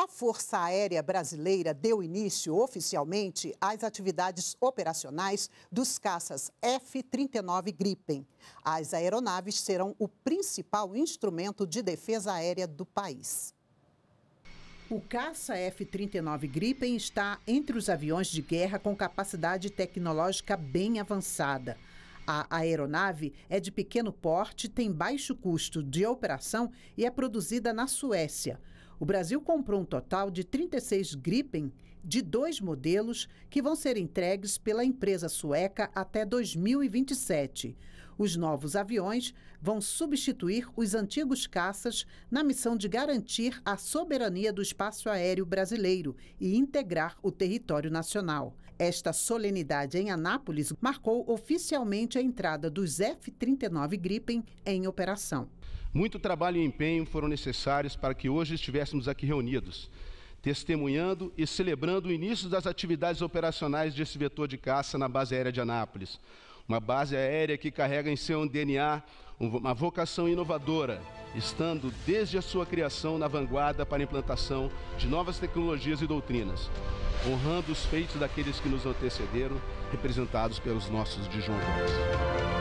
A Força Aérea Brasileira deu início oficialmente às atividades operacionais dos caças F-39 Gripen. As aeronaves serão o principal instrumento de defesa aérea do país. O caça F-39 Gripen está entre os aviões de guerra com capacidade tecnológica bem avançada. A aeronave é de pequeno porte, tem baixo custo de operação e é produzida na Suécia. O Brasil comprou um total de 36 Gripen de dois modelos que vão ser entregues pela empresa sueca até 2027. Os novos aviões vão substituir os antigos caças na missão de garantir a soberania do espaço aéreo brasileiro e integrar o território nacional. Esta solenidade em Anápolis marcou oficialmente a entrada dos F-39 Gripen em operação. Muito trabalho e empenho foram necessários para que hoje estivéssemos aqui reunidos testemunhando e celebrando o início das atividades operacionais desse vetor de caça na base aérea de Anápolis uma base aérea que carrega em seu DNA uma vocação inovadora, estando desde a sua criação na vanguarda para a implantação de novas tecnologias e doutrinas, honrando os feitos daqueles que nos antecederam, representados pelos nossos Dijon Gomes.